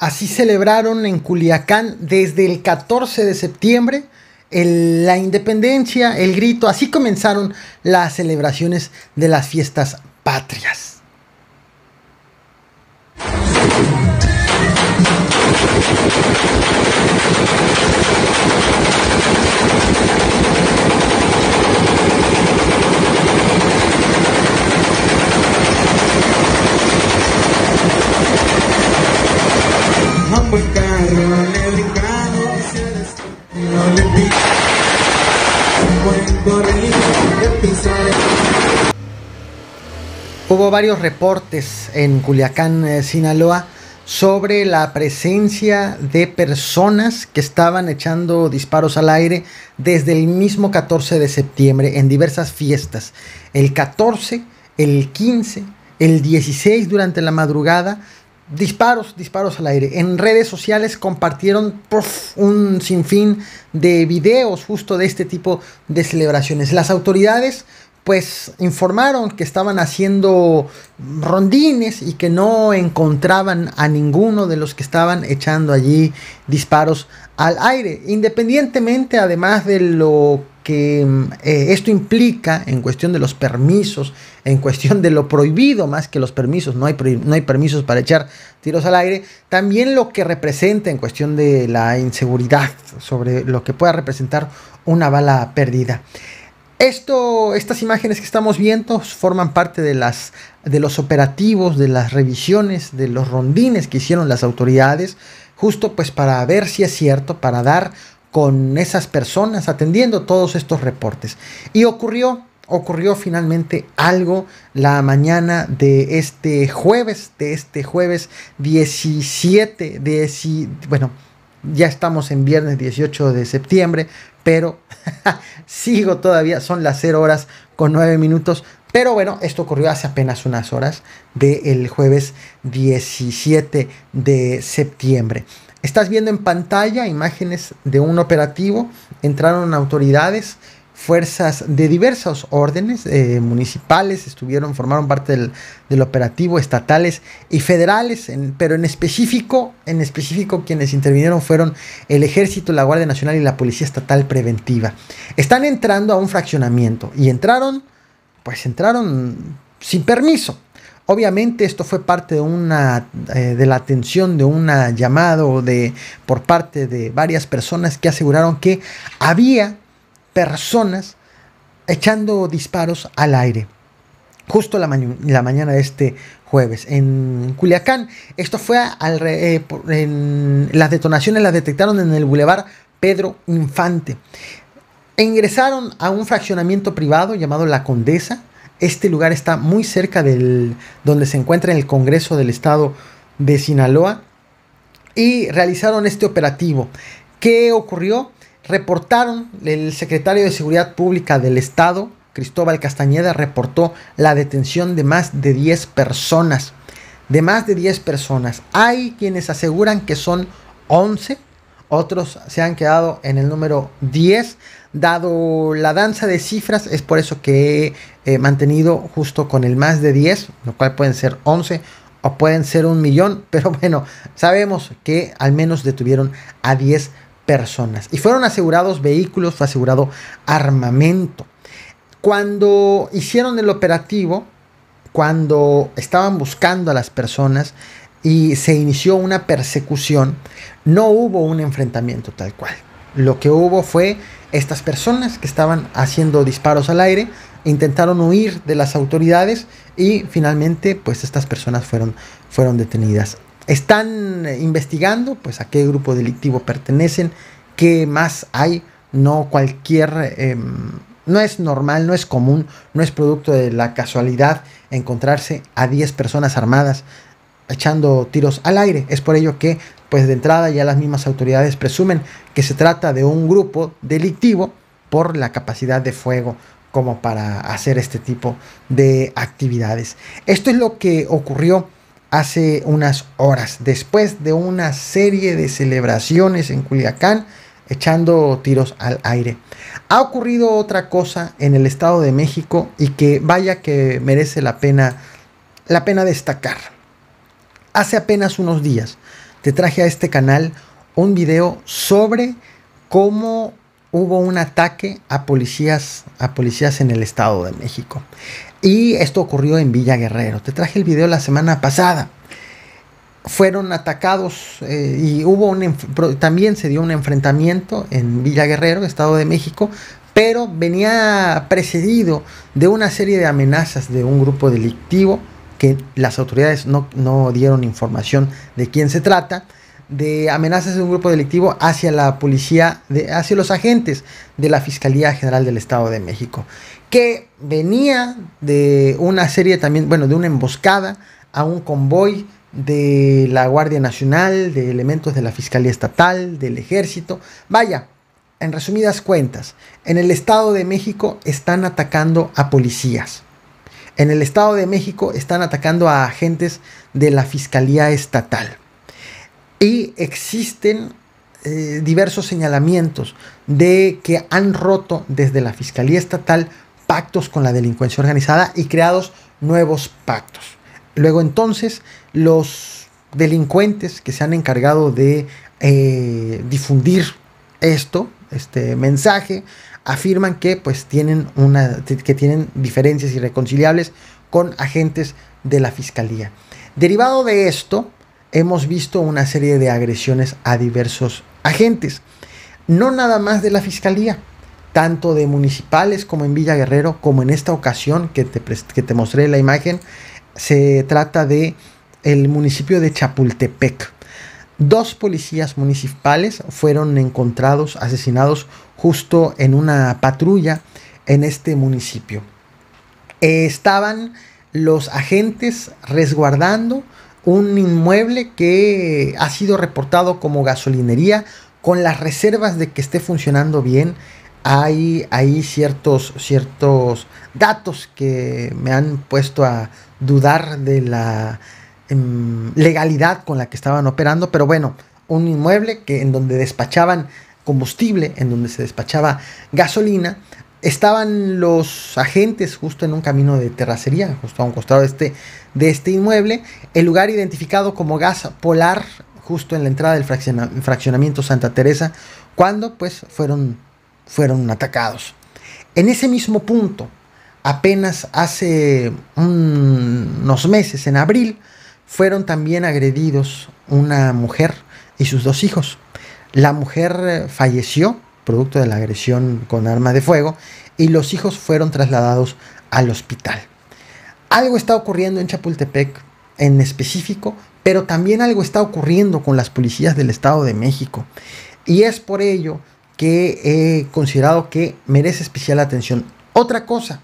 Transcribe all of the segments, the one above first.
Así celebraron en Culiacán desde el 14 de septiembre la independencia, el grito. Así comenzaron las celebraciones de las fiestas patrias. Hubo varios reportes en Culiacán, eh, Sinaloa, sobre la presencia de personas que estaban echando disparos al aire desde el mismo 14 de septiembre en diversas fiestas. El 14, el 15, el 16 durante la madrugada disparos, disparos al aire. En redes sociales compartieron un sinfín de videos justo de este tipo de celebraciones. Las autoridades pues informaron que estaban haciendo rondines y que no encontraban a ninguno de los que estaban echando allí disparos al aire. Independientemente además de lo Mm, eh, esto implica en cuestión de los permisos, en cuestión de lo prohibido más que los permisos, no hay, no hay permisos para echar tiros al aire, también lo que representa en cuestión de la inseguridad, sobre lo que pueda representar una bala perdida. Esto, estas imágenes que estamos viendo forman parte de, las, de los operativos, de las revisiones, de los rondines que hicieron las autoridades, justo pues para ver si es cierto, para dar con esas personas atendiendo todos estos reportes. Y ocurrió, ocurrió finalmente algo la mañana de este jueves, de este jueves 17, de, bueno, ya estamos en viernes 18 de septiembre, pero sigo todavía, son las 0 horas con 9 minutos. Pero bueno, esto ocurrió hace apenas unas horas del el jueves 17 de septiembre. Estás viendo en pantalla imágenes de un operativo. Entraron autoridades, fuerzas de diversas órdenes, eh, municipales, estuvieron, formaron parte del, operativo, estatales y federales, pero en específico, en específico quienes intervinieron fueron el ejército, la Guardia Nacional y la Policía Estatal Preventiva. Están entrando a un fraccionamiento y entraron, pues entraron sin permiso. Obviamente esto fue parte de una eh, de la atención de una llamado de por parte de varias personas que aseguraron que había personas echando disparos al aire. Justo la, mañana de este jueves en Culiacán. Esto fue al eh, las detonaciones las detectaron en el bulevar Pedro Infante. E ingresaron a un fraccionamiento privado llamado La Condesa, este lugar está muy cerca del donde se encuentra el Congreso del Estado de Sinaloa y realizaron este operativo. ¿Qué ocurrió? Reportaron el secretario de Seguridad Pública del Estado, Cristóbal Castañeda, reportó la detención de más de 10 personas. De más de 10 personas. Hay quienes aseguran que son 11, otros se han quedado en el número 10 dado la danza de cifras, es por eso que he mantenido justo con el más de 10, lo cual pueden ser 11 o pueden ser un millón, pero bueno, sabemos que al menos detuvieron a 10 personas y fueron asegurados vehículos, fue asegurado armamento. Cuando hicieron el operativo, cuando estaban buscando a las personas y se inició una persecución, no hubo un enfrentamiento tal cual. Lo que hubo fue estas personas que estaban haciendo disparos al aire, intentaron huir de las autoridades y finalmente pues estas personas fueron, fueron detenidas. Están investigando pues a qué grupo delictivo pertenecen, qué más hay, no cualquier... Em, no es normal, no es común, no es producto de la casualidad encontrarse a 10 personas armadas echando tiros al aire. Es por ello que, pues de entrada, ya las mismas autoridades presumen que se trata de un grupo delictivo por la capacidad de fuego como para hacer este tipo de actividades. Esto es lo que ocurrió hace unas horas, después de una serie de celebraciones en Culiacán, echando tiros al aire. Ha ocurrido otra cosa en el Estado de México y que vaya que merece la pena, la pena destacar. Hace apenas unos días te traje a este canal un video sobre cómo hubo un ataque a policías, a policías en el Estado de México. Y esto ocurrió en Villa Guerrero. Te traje el video la semana pasada. Fueron atacados eh, y hubo también se dio un enfrentamiento en Villa Guerrero, Estado de México, pero venía precedido de una serie de amenazas de un grupo delictivo que las autoridades no, no dieron información de quién se trata, de amenazas de un grupo delictivo hacia la policía, de, hacia los agentes de la Fiscalía General del Estado de México, que venía de una serie también, bueno, de una emboscada a un convoy de la Guardia Nacional, de elementos de la Fiscalía Estatal, del Ejército. Vaya, en resumidas cuentas, en el Estado de México están atacando a policías. En el Estado de México están atacando a agentes de la Fiscalía Estatal. Y existen eh, diversos señalamientos de que han roto desde la Fiscalía Estatal pactos con la delincuencia organizada y creados nuevos pactos. Luego entonces los delincuentes que se han encargado de eh, difundir esto, este mensaje, afirman que pues tienen una que tienen diferencias irreconciliables con agentes de la fiscalía. Derivado de esto, hemos visto una serie de agresiones a diversos agentes, no nada más de la fiscalía, tanto de municipales como en Villa Guerrero, como en esta ocasión que te, que te mostré la imagen, se trata de el municipio de Chapultepec. Dos policías municipales fueron encontrados asesinados justo en una patrulla en este municipio. estaban los agentes resguardando un inmueble que ha sido reportado como gasolinería con las reservas de que esté funcionando bien. Hay, ciertos, ciertos datos que me han puesto a dudar de la em, legalidad con la que estaban operando, pero bueno, un inmueble que en donde despachaban combustible, en donde se despachaba gasolina. Estaban los agentes justo en un camino de terracería, justo a un costado de este, de este inmueble. El lugar identificado como gas polar, justo en la entrada del fraccionamiento Santa Teresa, cuando pues fueron, fueron atacados. En ese mismo punto, apenas hace unos meses, en abril, fueron también agredidos una mujer y sus dos hijos. La mujer eh, falleció producto de la agresión con arma de fuego y los hijos fueron trasladados al hospital. Algo está ocurriendo en Chapultepec en específico, pero también algo está ocurriendo con las policías del Estado de México. Y es por ello que he considerado que merece especial atención. Otra cosa,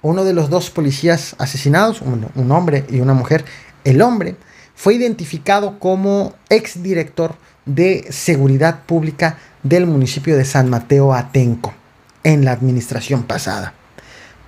uno de los dos policías asesinados, un, hombre y una mujer, el hombre, fue identificado como exdirector de Seguridad Pública del municipio de San Mateo Atenco en la administración pasada.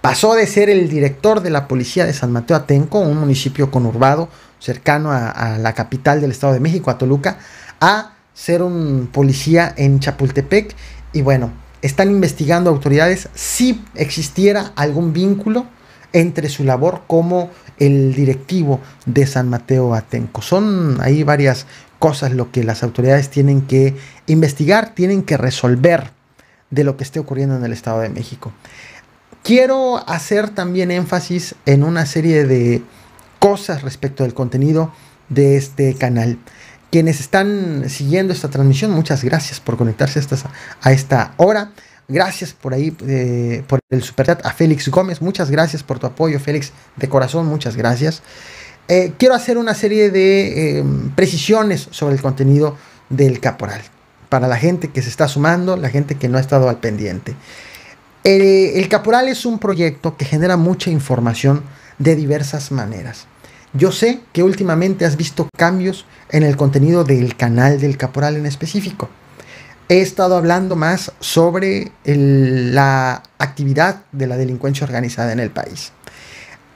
Pasó de ser el director de la Policía de San Mateo Atenco, un municipio conurbado cercano a, la capital del Estado de México, a Toluca, a ser un policía en Chapultepec. Y bueno, están investigando autoridades si existiera algún vínculo entre su labor como el directivo de San Mateo Atenco. Son ahí varias cosas lo que las autoridades tienen que investigar, tienen que resolver de lo que esté ocurriendo en el Estado de México. Quiero hacer también énfasis en una serie de cosas respecto del contenido de este canal. Quienes están siguiendo esta transmisión, muchas gracias por conectarse a esta, hora. Gracias por ahí, eh, por el superchat a Félix Gómez. Muchas gracias por tu apoyo, Félix. De corazón, muchas gracias. Eh, quiero hacer una serie de em, precisiones sobre el contenido del caporal. Para la gente que se está sumando, la gente que no ha estado al pendiente. El, caporal es un proyecto que genera mucha información de diversas maneras. Yo sé que últimamente has visto cambios en el contenido del canal del caporal en específico. He estado hablando más sobre la actividad de la delincuencia organizada en el país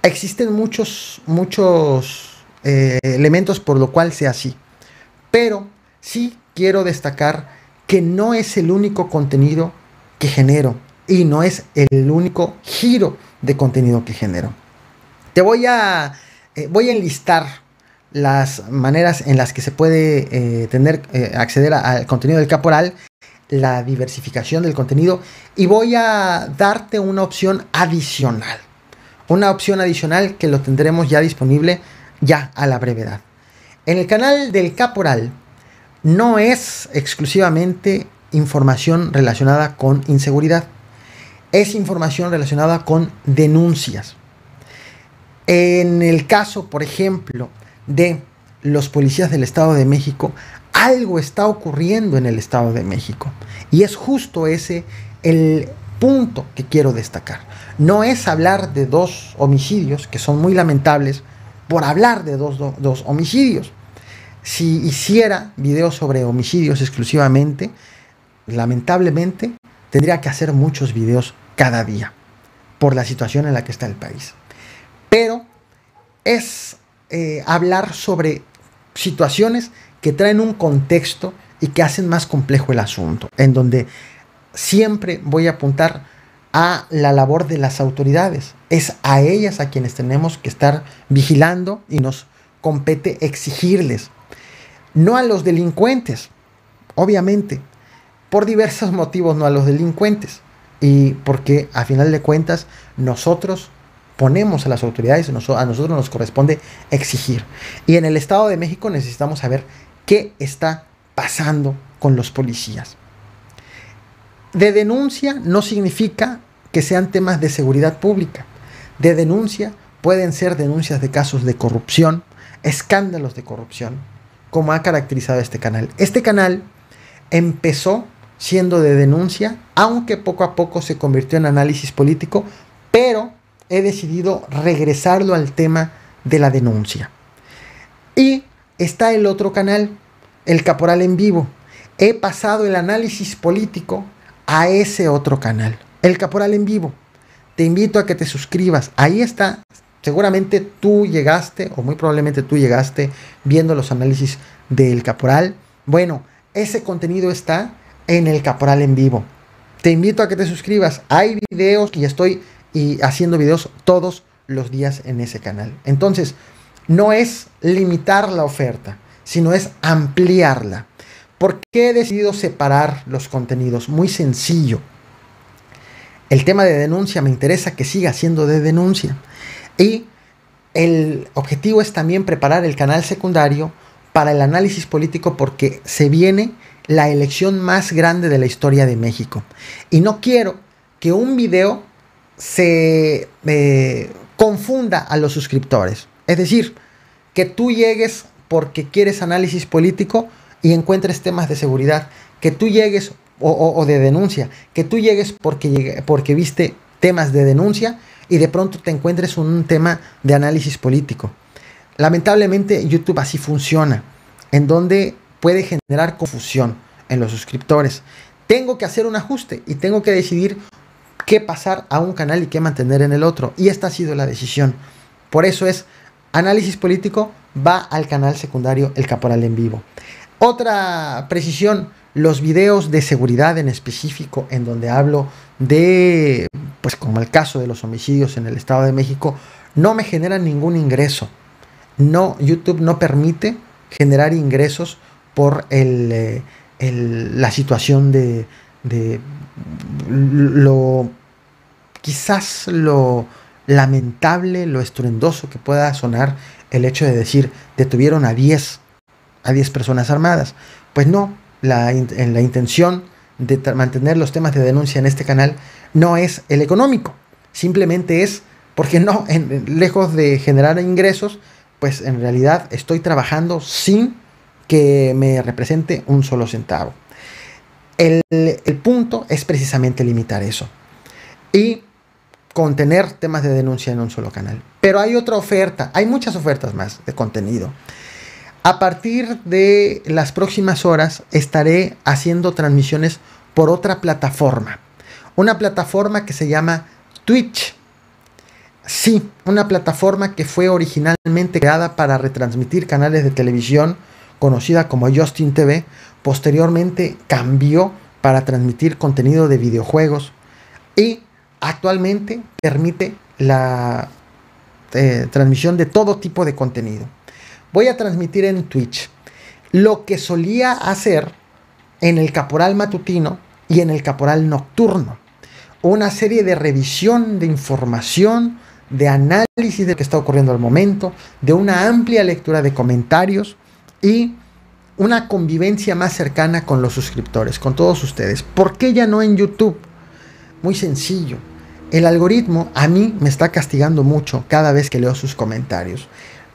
existen muchos, muchos eh, elementos por lo cual sea así. Pero sí quiero destacar que no es el único contenido que genero y no es el único giro de contenido que genero. Te voy a, eh, voy a enlistar las maneras en las que se puede eh, tener, acceder al contenido del caporal, la diversificación del contenido y voy a darte una opción adicional una opción adicional que lo tendremos ya disponible ya a la brevedad. En el canal del Caporal no es exclusivamente información relacionada con inseguridad, es información relacionada con denuncias. En el caso, por ejemplo, de los policías del Estado de México, algo está ocurriendo en el Estado de México. Y es justo ese el punto que quiero destacar no es hablar de dos homicidios, que son muy lamentables, por hablar de dos, homicidios. Si hiciera videos sobre homicidios exclusivamente, lamentablemente tendría que hacer muchos videos cada día por la situación en la que está el país. Pero es eh, hablar sobre situaciones que traen un contexto y que hacen más complejo el asunto, en donde siempre voy a apuntar a la labor de las autoridades. Es a ellas a quienes tenemos que estar vigilando y nos compete exigirles. No a los delincuentes, obviamente. Por diversos motivos no a los delincuentes. Y porque a final de cuentas nosotros ponemos a las autoridades, a nosotros nos corresponde exigir. Y en el Estado de México necesitamos saber qué está pasando con los policías de denuncia no significa que sean temas de seguridad pública. De denuncia pueden ser denuncias de casos de corrupción, escándalos de corrupción, como ha caracterizado este canal. Este canal empezó siendo de denuncia, aunque poco a poco se convirtió en análisis político, pero he decidido regresarlo al tema de la denuncia. Y está el otro canal, el Caporal en Vivo. He pasado el análisis político a ese otro canal, El Caporal en Vivo. Te invito a que te suscribas. Ahí está. Seguramente tú llegaste, o muy probablemente tú llegaste viendo los análisis del Caporal. Bueno, ese contenido está en El Caporal en Vivo. Te invito a que te suscribas. Hay videos y estoy y haciendo videos todos los días en ese canal. Entonces, no es limitar la oferta, sino es ampliarla. ¿Por qué he decidido separar los contenidos? Muy sencillo. El tema de denuncia me interesa que siga siendo de denuncia. Y el objetivo es también preparar el canal secundario para el análisis político porque se viene la elección más grande de la historia de México. Y no quiero que un video se eh, confunda a los suscriptores. Es decir, que tú llegues porque quieres análisis político y encuentres temas de seguridad, que tú llegues o, de denuncia, que tú llegues porque, porque viste temas de denuncia y de pronto te encuentres un tema de análisis político. Lamentablemente YouTube así funciona, en donde puede generar confusión en los suscriptores. Tengo que hacer un ajuste y tengo que decidir qué pasar a un canal y qué mantener en el otro. Y esta ha sido la decisión. Por eso es análisis político va al canal secundario El Caporal en Vivo. Otra precisión, los videos de seguridad en específico, en donde hablo de, pues como el caso de los homicidios en el Estado de México, no me generan ningún ingreso. No, YouTube no permite generar ingresos por eh, el, la situación de, de lo quizás lo lamentable, lo estruendoso que pueda sonar el hecho de decir detuvieron a 10 a 10 personas armadas. Pues no, la, la intención de mantener los temas de denuncia en este canal no es el económico, simplemente es porque no, lejos de generar ingresos, pues en realidad estoy trabajando sin que me represente un solo centavo. El, el punto es precisamente limitar eso y contener temas de denuncia en un solo canal. Pero hay otra oferta, hay muchas ofertas más de contenido. A partir de las próximas horas estaré haciendo transmisiones por otra plataforma. Una plataforma que se llama Twitch. Sí, una plataforma que fue originalmente creada para retransmitir canales de televisión, conocida como Justin TV, posteriormente cambió para transmitir contenido de videojuegos y actualmente permite la eh, transmisión de todo tipo de contenido voy a transmitir en Twitch lo que solía hacer en el caporal matutino y en el caporal nocturno. Una serie de revisión de información, de análisis de lo que está ocurriendo al momento, de una amplia lectura de comentarios y una convivencia más cercana con los suscriptores, con todos ustedes. ¿Por qué ya no en YouTube? Muy sencillo. El algoritmo a mí me está castigando mucho cada vez que leo sus comentarios.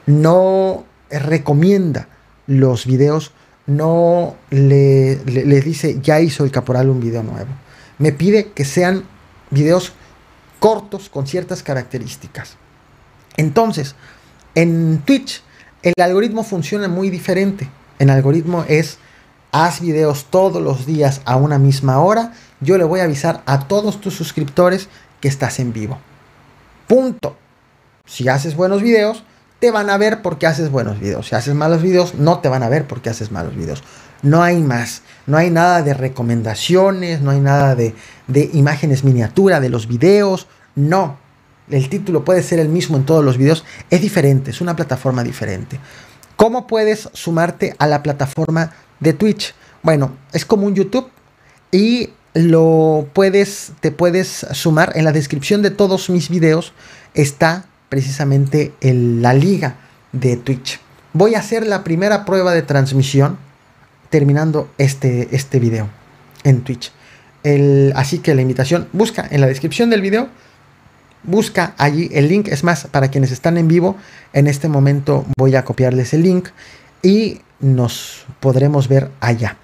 No eh, recomienda los videos, no le, dice ya hizo el caporal un video nuevo. Me pide que sean videos cortos con ciertas características. Entonces, en Twitch el algoritmo funciona muy diferente. El algoritmo es haz videos todos los días a una misma hora. Yo le voy a avisar a todos tus suscriptores que estás en vivo. Punto. Si haces buenos videos, te van a ver porque haces buenos videos. Si haces malos videos, no te van a ver porque haces malos videos. No hay más. No hay nada de recomendaciones, no hay nada de, imágenes miniatura de los videos. No. El título puede ser el mismo en todos los videos. Es diferente, es una plataforma diferente. ¿Cómo puedes sumarte a la plataforma de Twitch? Bueno, es como un YouTube y lo puedes, te puedes sumar. En la descripción de todos mis videos está precisamente en la liga de Twitch. Voy a hacer la primera prueba de transmisión terminando este, este video en Twitch. así que la invitación, busca en la descripción del video, busca allí el link. Es más, para quienes están en vivo, en este momento voy a copiarles el link y nos podremos ver allá.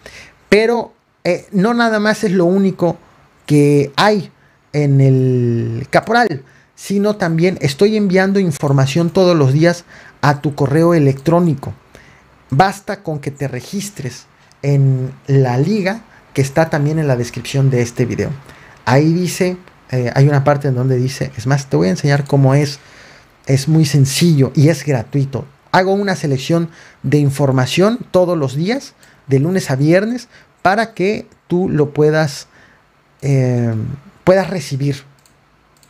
Pero eh, no nada más es lo único que hay en el caporal sino también estoy enviando información todos los días a tu correo electrónico. Basta con que te registres en la liga que está también en la descripción de este video. Ahí dice, eh, hay una parte en donde dice, es más, te voy a enseñar cómo es. Es muy sencillo y es gratuito. Hago una selección de información todos los días, de lunes a viernes, para que tú lo puedas, eh, puedas recibir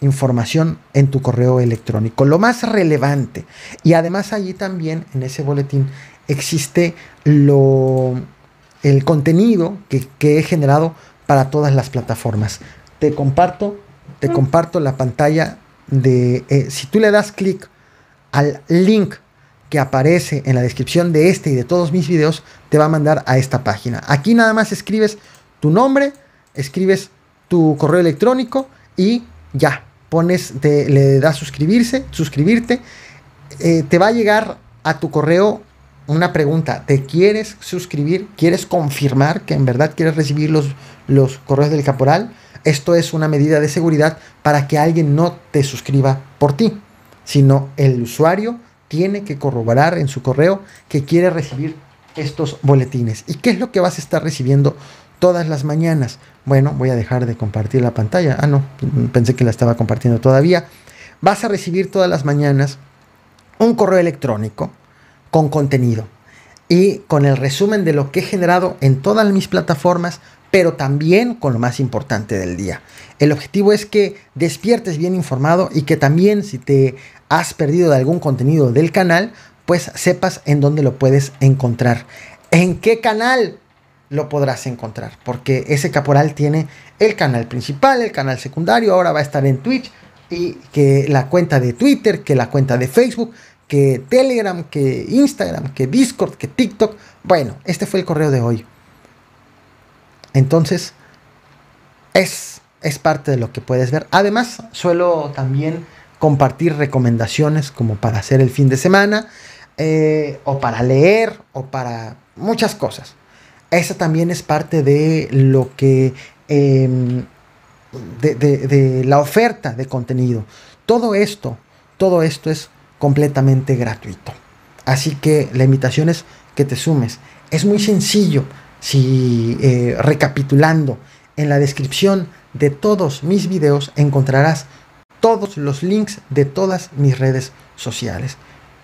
información en tu correo electrónico, lo más relevante. Y además allí también en ese boletín existe lo, el contenido que, he generado para todas las plataformas. Te comparto, te mm. comparto la pantalla de eh, si tú le das clic al link que aparece en la descripción de este y de todos mis videos, te va a mandar a esta página. Aquí nada más escribes tu nombre, escribes tu correo electrónico y ya, pones, te, le das suscribirse, suscribirte, eh, te va a llegar a tu correo una pregunta, ¿te quieres suscribir? ¿Quieres confirmar que en verdad quieres recibir los, los correos del caporal? Esto es una medida de seguridad para que alguien no te suscriba por ti, sino el usuario tiene que corroborar en su correo que quiere recibir estos boletines. ¿Y qué es lo que vas a estar recibiendo todas las mañanas. Bueno, voy a dejar de compartir la pantalla. Ah, no, pensé que la estaba compartiendo todavía. Vas a recibir todas las mañanas un correo electrónico con contenido y con el resumen de lo que he generado en todas mis plataformas, pero también con lo más importante del día. El objetivo es que despiertes bien informado y que también si te has perdido de algún contenido del canal, pues sepas en dónde lo puedes encontrar. ¿En qué canal? lo podrás encontrar. Porque ese caporal tiene el canal principal, el canal secundario, ahora va a estar en Twitch y que la cuenta de Twitter, que la cuenta de Facebook, que Telegram, que Instagram, que Discord, que TikTok. Bueno, este fue el correo de hoy. Entonces, es, es parte de lo que puedes ver. Además, suelo también compartir recomendaciones como para hacer el fin de semana, eh, o para leer, o para muchas cosas esa también es parte de lo que... Em, de, la oferta de contenido. Todo esto, todo esto es completamente gratuito. Así que la invitación es que te sumes. Es muy sencillo. Si eh, recapitulando, en la descripción de todos mis videos encontrarás todos los links de todas mis redes sociales.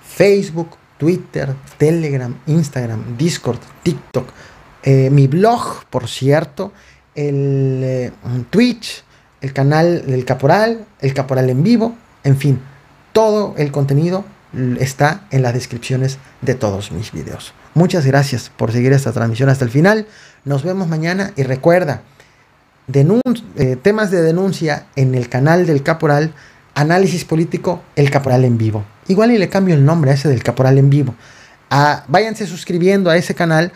Facebook, Twitter, Telegram, Instagram, Discord, TikTok, eh, mi blog, por cierto, el eh, Twitch, el canal del Caporal, el Caporal en vivo, en fin, todo el contenido está en las descripciones de todos mis videos. Muchas gracias por seguir esta transmisión hasta el final. Nos vemos mañana y recuerda, eh, temas de denuncia en el canal del Caporal, análisis político, el Caporal en vivo. Igual y le cambio el nombre a ese del Caporal en vivo. Ah, váyanse suscribiendo a ese canal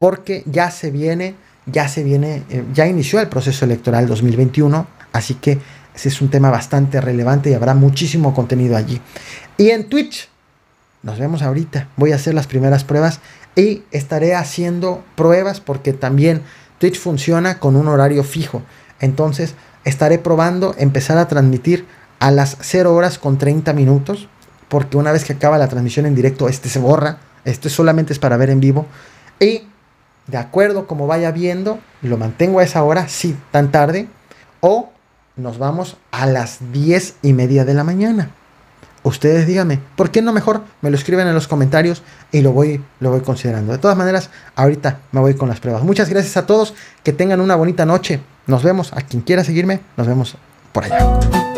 porque ya se viene, ya se viene, eh, ya inició el proceso electoral 2021, así que ese es un tema bastante relevante y habrá muchísimo contenido allí. Y en Twitch, nos vemos ahorita, voy a hacer las primeras pruebas y estaré haciendo pruebas porque también Twitch funciona con un horario fijo, entonces estaré probando empezar a transmitir a las 0 horas con 30 minutos, porque una vez que acaba la transmisión en directo, este se borra, Este solamente es para ver en vivo. Y de acuerdo como vaya viendo, lo mantengo a esa hora, sí, tan tarde, o nos vamos a las diez y media de la mañana. Ustedes díganme, ¿por qué no mejor me lo escriben en los comentarios y lo voy, lo voy considerando? De todas maneras, ahorita me voy con las pruebas. Muchas gracias a todos, que tengan una bonita noche. Nos vemos, a quien quiera seguirme, nos vemos por allá.